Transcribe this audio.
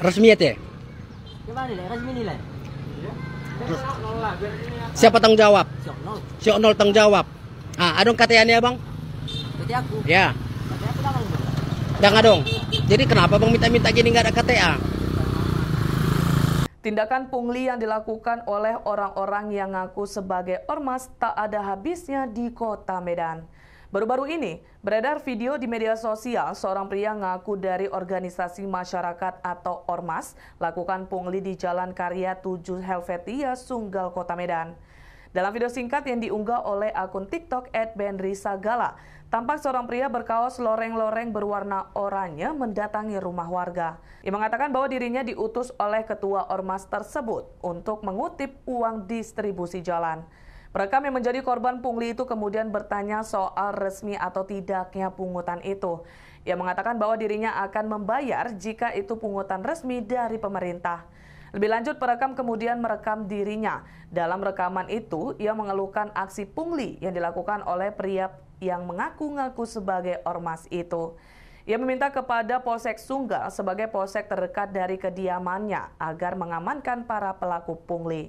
resmi ya? teh? Siapa tanggung jawab? Siok nol. tanggung jawab. Ah, adong katanya bang? KTA aku. Ya. KTA dong. adong. Jadi kenapa bang minta-minta gini nggak ada KTA? Tindakan pungli yang dilakukan oleh orang-orang yang ngaku sebagai ormas tak ada habisnya di kota Medan. Baru-baru ini, beredar video di media sosial seorang pria ngaku dari organisasi masyarakat atau ORMAS lakukan pungli di Jalan Karya 7 Helvetia, Sunggal, Kota Medan. Dalam video singkat yang diunggah oleh akun TikTok @benrisagala, tampak seorang pria berkaos loreng-loreng berwarna oranye mendatangi rumah warga. Ia mengatakan bahwa dirinya diutus oleh ketua ormas tersebut untuk mengutip uang distribusi jalan. Perekam yang menjadi korban pungli itu kemudian bertanya soal resmi atau tidaknya pungutan itu. Ia mengatakan bahwa dirinya akan membayar jika itu pungutan resmi dari pemerintah. Lebih lanjut, perekam kemudian merekam dirinya. Dalam rekaman itu, ia mengeluhkan aksi pungli yang dilakukan oleh pria yang mengaku-ngaku sebagai ormas itu. Ia meminta kepada Polsek Sunggal sebagai polsek terdekat dari kediamannya agar mengamankan para pelaku pungli.